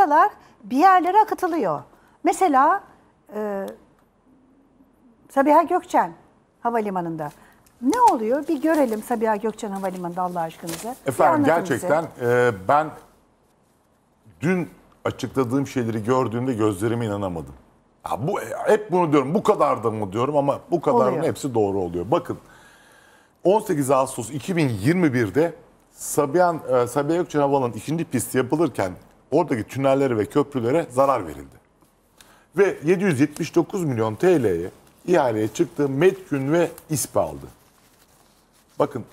paralar bir yerlere akıtılıyor. Mesela e, Sabiha Gökçen Havalimanı'nda. Ne oluyor? Bir görelim Sabiha Gökçen Havalimanı'nda Allah aşkınıza. Efendim gerçekten e, ben dün açıkladığım şeyleri gördüğümde gözlerime inanamadım. Ya bu hep bunu diyorum. Bu kadar da mı diyorum ama bu kadarın hepsi doğru oluyor. Bakın 18 Ağustos 2021'de Sabiha, e, Sabiha Gökçen Havalı'nın ikinci pisti yapılırken oradaki tünellere ve köprülere zarar verildi. Ve 779 milyon TL'ye ihaleye çıktığı Medkün ve İSPE aldı. Bakın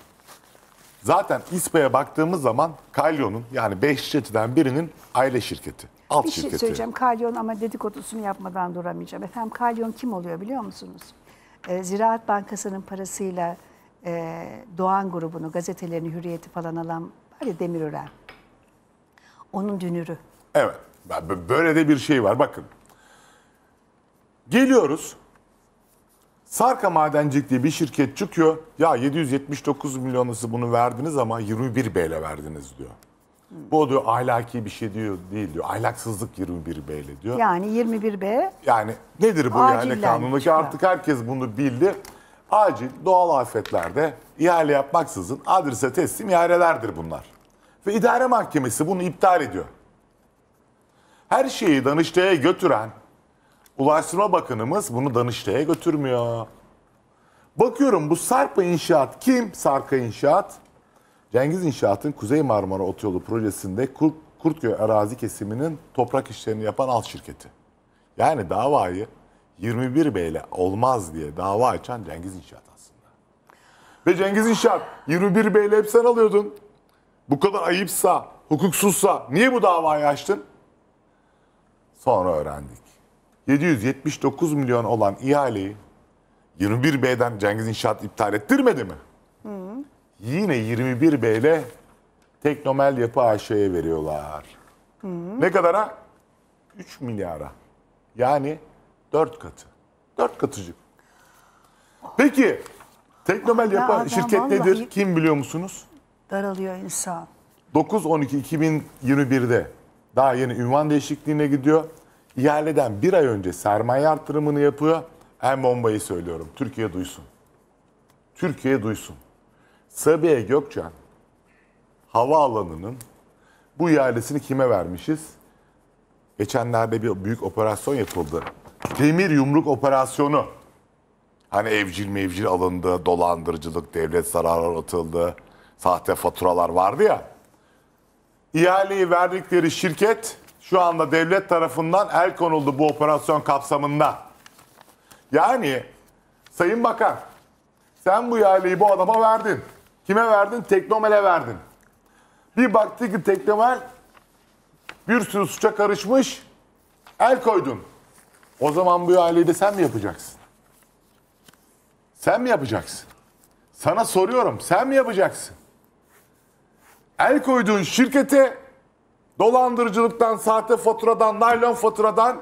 zaten İSPE'ye baktığımız zaman Kalyon'un yani 5 şirketten birinin aile şirketi. Alt bir şey şirketi. şey söyleyeceğim Kalyon ama dedikodusunu yapmadan duramayacağım. Efendim Kalyon kim oluyor biliyor musunuz? Ee, Ziraat Bankası'nın parasıyla e, Doğan grubunu, gazetelerini, hürriyeti falan alan var ya Demirören onun dünürü. Evet. Böyle de bir şey var. Bakın. Geliyoruz. Sarka Madencilik diye bir şirket çıkıyor. Ya 779 milyon bunu verdiniz ama 21 B ile verdiniz diyor. Bu diyor ahlaki bir şey diyor değil diyor. Ahlaksızlık 21 B ile diyor. Yani 21 B. Yani nedir bu yani kanundaki çıkan. artık herkes bunu bildi. Acil doğal afetlerde ihale yapmaksızın adrese teslim ihalelerdir bunlar. Ve idare mahkemesi bunu iptal ediyor. Her şeyi Danıştay'a götüren Ulaştırma Bakanımız bunu Danıştay'a götürmüyor. Bakıyorum bu Sarpa İnşaat kim? Sarka İnşaat. Cengiz İnşaat'ın Kuzey Marmara Otoyolu projesinde Kurt, Kurtköy arazi kesiminin toprak işlerini yapan alt şirketi. Yani davayı 21 beyle olmaz diye dava açan Cengiz İnşaat aslında. Ve Cengiz İnşaat 21 beyle hep sen alıyordun bu kadar ayıpsa, hukuksuzsa niye bu davayı açtın? Sonra öğrendik. 779 milyon olan ihaleyi 21B'den Cengiz İnşaat iptal ettirmedi mi? Hı. Yine 21B ile Teknomel Yapı AŞ'ye veriyorlar. Hı. Ne kadara? 3 milyara. Yani 4 katı. 4 katıcık. Peki Teknomel ah, Yapı Şirket nedir? Kim biliyor musunuz? daralıyor insan. 9-12-2021'de daha yeni ünvan değişikliğine gidiyor. İhaleden bir ay önce sermaye arttırımını yapıyor. En bombayı söylüyorum. Türkiye duysun. Türkiye duysun. Sabiha Gökçen havaalanının bu ihalesini kime vermişiz? Geçenlerde bir büyük operasyon yapıldı. Demir yumruk operasyonu. Hani evcil mevcil alındı, dolandırıcılık, devlet zararı atıldı sahte faturalar vardı ya. İhaleyi verdikleri şirket şu anda devlet tarafından el konuldu bu operasyon kapsamında. Yani Sayın Bakan sen bu ihaleyi bu adama verdin. Kime verdin? Teknomel'e verdin. Bir baktı ki Teknomel bir sürü suça karışmış. El koydun. O zaman bu ihaleyi de sen mi yapacaksın? Sen mi yapacaksın? Sana soruyorum sen mi yapacaksın? El koyduğun şirkete dolandırıcılıktan, sahte faturadan, naylon faturadan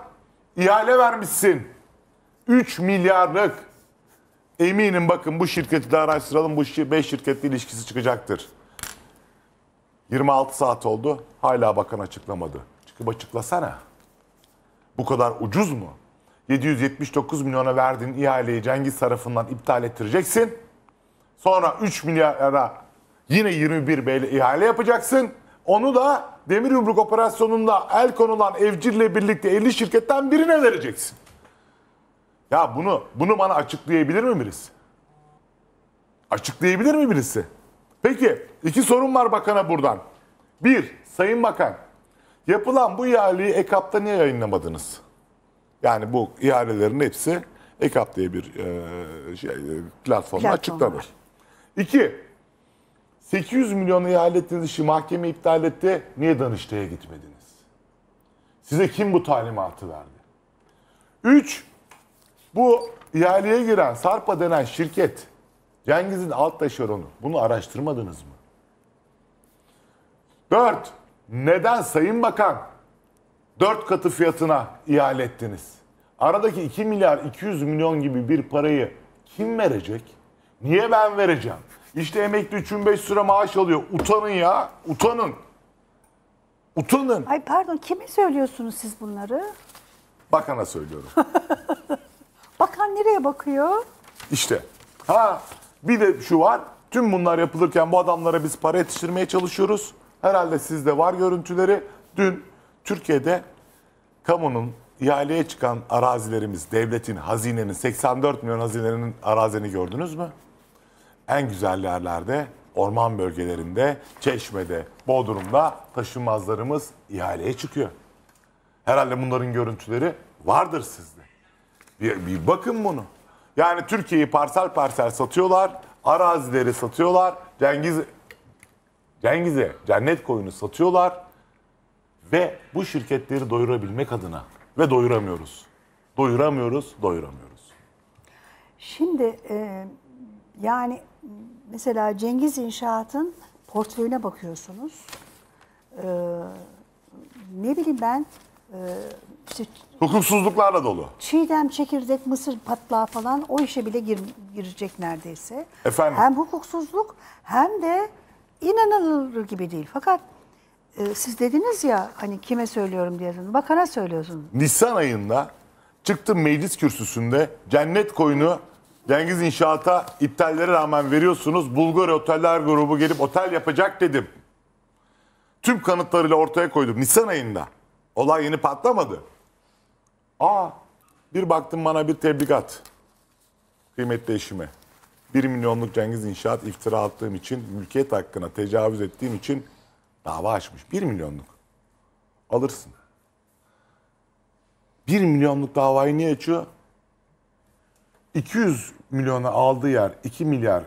ihale vermişsin. 3 milyarlık. Eminim bakın bu şirketi de araştıralım. Bu 5 şirketle ilişkisi çıkacaktır. 26 saat oldu. Hala bakan açıklamadı. Çıkıp açıklasana. Bu kadar ucuz mu? 779 milyona verdiğin ihaleyi Cengiz tarafından iptal ettireceksin. Sonra 3 milyara Yine 21 B'yle ihale yapacaksın. Onu da demir yumruk operasyonunda el konulan Evcil'le birlikte 50 şirketten birine vereceksin. Ya bunu bunu bana açıklayabilir mi birisi? Açıklayabilir mi birisi? Peki iki sorun var bakana buradan. Bir, Sayın Bakan yapılan bu ihaleyi EKAP'ta niye yayınlamadınız? Yani bu ihalelerin hepsi EKAP diye bir e, şey, platformda açıklanır. İki, 800 milyon ihale ettiğiniz işi mahkeme iptal etti. Niye Danıştay'a gitmediniz? Size kim bu talimatı verdi? 3. Bu ihaleye giren Sarpa denen şirket Cengiz'in alt taşeronu. Bunu araştırmadınız mı? 4. Neden Sayın Bakan 4 katı fiyatına ihale ettiniz? Aradaki 2 milyar 200 milyon gibi bir parayı kim verecek? Niye ben vereceğim? İşte emekli 3500 lira maaş alıyor. Utanın ya. Utanın. Utanın. Ay pardon kime söylüyorsunuz siz bunları? Bakana söylüyorum. Bakan nereye bakıyor? İşte. Ha bir de şu var. Tüm bunlar yapılırken bu adamlara biz para yetiştirmeye çalışıyoruz. Herhalde sizde var görüntüleri. Dün Türkiye'de kamunun ihaleye çıkan arazilerimiz, devletin, hazinenin, 84 milyon hazinenin arazini gördünüz mü? en güzel yerlerde orman bölgelerinde, Çeşme'de, Bodrum'da taşınmazlarımız ihaleye çıkıyor. Herhalde bunların görüntüleri vardır sizde. Bir, bir bakın bunu. Yani Türkiye'yi parsel parsel satıyorlar, arazileri satıyorlar, Cengiz Cengiz'e cennet koyunu satıyorlar ve bu şirketleri doyurabilmek adına ve doyuramıyoruz. Doyuramıyoruz, doyuramıyoruz. Şimdi e, yani mesela Cengiz İnşaat'ın portföyüne bakıyorsunuz. Ee, ne bileyim ben e, işte hukuksuzluklarla dolu. Çiğdem, çekirdek, mısır patlağı falan o işe bile gir, girecek neredeyse. Efendim? Hem hukuksuzluk hem de inanılır gibi değil. Fakat e, siz dediniz ya hani kime söylüyorum diye. Bakana söylüyorsunuz. Nisan ayında çıktım meclis kürsüsünde cennet koyunu Dengiz İnşaat'a iptallere rağmen veriyorsunuz. Bulgar Oteller Grubu gelip otel yapacak dedim. Tüm kanıtlarıyla ortaya koydum. Nisan ayında. Olay yeni patlamadı. Aa bir baktım bana bir tebligat. Kıymetli eşime. 1 milyonluk Cengiz İnşaat iftira attığım için, mülkiyet hakkına tecavüz ettiğim için dava açmış. 1 milyonluk. Alırsın. 1 milyonluk davayı niye açıyor? 200 milyona aldığı yer 2 milyar,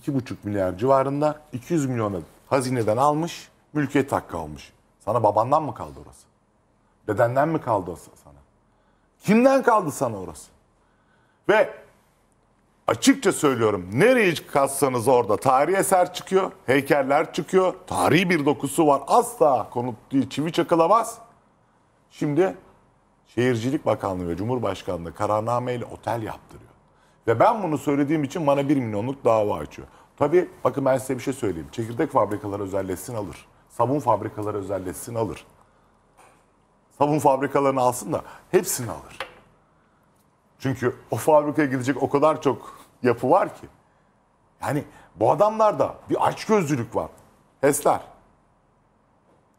2,5 milyar civarında 200 milyona hazineden almış, mülkiyet hakkı almış. Sana babandan mı kaldı orası? Dedenden mi kaldı orası sana? Kimden kaldı sana orası? Ve açıkça söylüyorum nereye kazsanız orada tarihi eser çıkıyor, heykeller çıkıyor, tarihi bir dokusu var. Asla konut değil, çivi çakılamaz. Şimdi Şehircilik Bakanlığı ve Cumhurbaşkanlığı kararnameyle otel yaptırıyor. Ve ben bunu söylediğim için bana 1 milyonluk dava açıyor. Tabii bakın ben size bir şey söyleyeyim. Çekirdek fabrikaları özelleşsin alır. Sabun fabrikaları özelleşsin alır. Sabun fabrikalarını alsın da hepsini alır. Çünkü o fabrikaya gidecek o kadar çok yapı var ki. Yani bu adamlarda bir açgözlülük var. HES'ler,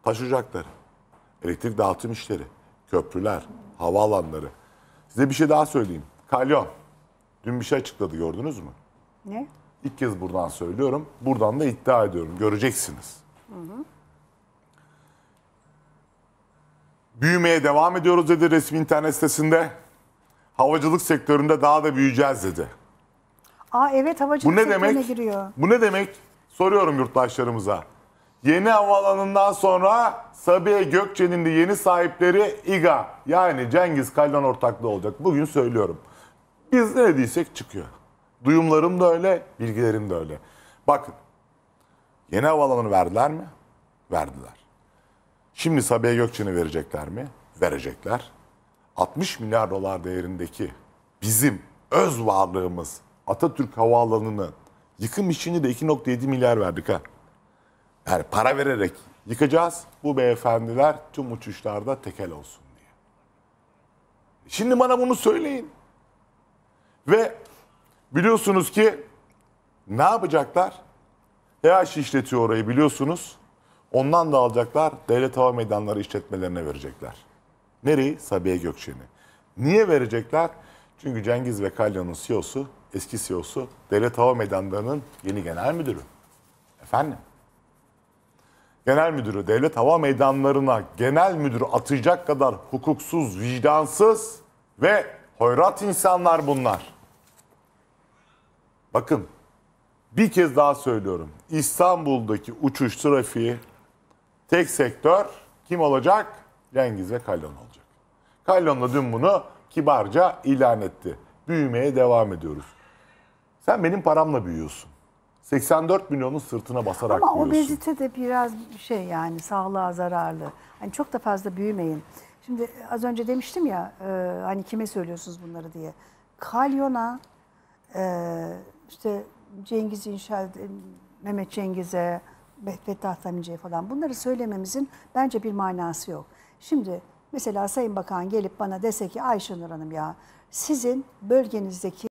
taş ocakları, elektrik dağıtım işleri, köprüler, havaalanları. Size bir şey daha söyleyeyim. Kalyon. Dün bir şey açıkladı gördünüz mü? Ne? İlk kez buradan söylüyorum. Buradan da iddia ediyorum. Göreceksiniz. Hı hı. Büyümeye devam ediyoruz dedi resmi internet sitesinde. Havacılık sektöründe daha da büyüyeceğiz dedi. Aa evet havacılık Bu ne demek? giriyor. Bu ne demek? Soruyorum yurttaşlarımıza. Yeni havaalanından sonra Sabiha Gökçen'in de yeni sahipleri İGA yani Cengiz Kalyan ortaklığı olacak. Bugün söylüyorum. Biz ne dediysek çıkıyor. Duyumlarım da öyle, bilgilerim de öyle. Bakın, yeni havaalanını verdiler mi? Verdiler. Şimdi Sabiha Gökçen'i verecekler mi? Verecekler. 60 milyar dolar değerindeki bizim öz varlığımız Atatürk Havaalanı'nın yıkım işini de 2.7 milyar verdik ha. Yani para vererek yıkacağız. Bu beyefendiler tüm uçuşlarda tekel olsun diye. Şimdi bana bunu söyleyin. Ve biliyorsunuz ki ne yapacaklar? EAŞ işletiyor orayı biliyorsunuz. Ondan da alacaklar. Devlet Hava Meydanları işletmelerine verecekler. Nereyi? Sabiha Gökçen'i. Niye verecekler? Çünkü Cengiz ve Kalyon'un CEO'su, eski CEO'su Devlet Hava Meydanları'nın yeni genel müdürü. Efendim? Genel müdürü Devlet Hava Meydanları'na genel müdür atacak kadar hukuksuz, vicdansız ve hoyrat insanlar bunlar. Bakın bir kez daha söylüyorum. İstanbul'daki uçuş trafiği tek sektör kim olacak? Cengiz ve Kalyon olacak. Kalyon da dün bunu kibarca ilan etti. Büyümeye devam ediyoruz. Sen benim paramla büyüyorsun. 84 milyonun sırtına basarak Ama büyüyorsun. Ama obezite de biraz şey yani sağlığa zararlı. Hani çok da fazla büyümeyin. Şimdi az önce demiştim ya e, hani kime söylüyorsunuz bunları diye. Kalyona e, işte Cengiz İnşaat, e, Mehmet Cengiz'e, Fettah Tamice'ye falan bunları söylememizin bence bir manası yok. Şimdi mesela Sayın Bakan gelip bana dese ki Ayşenur Hanım ya sizin bölgenizdeki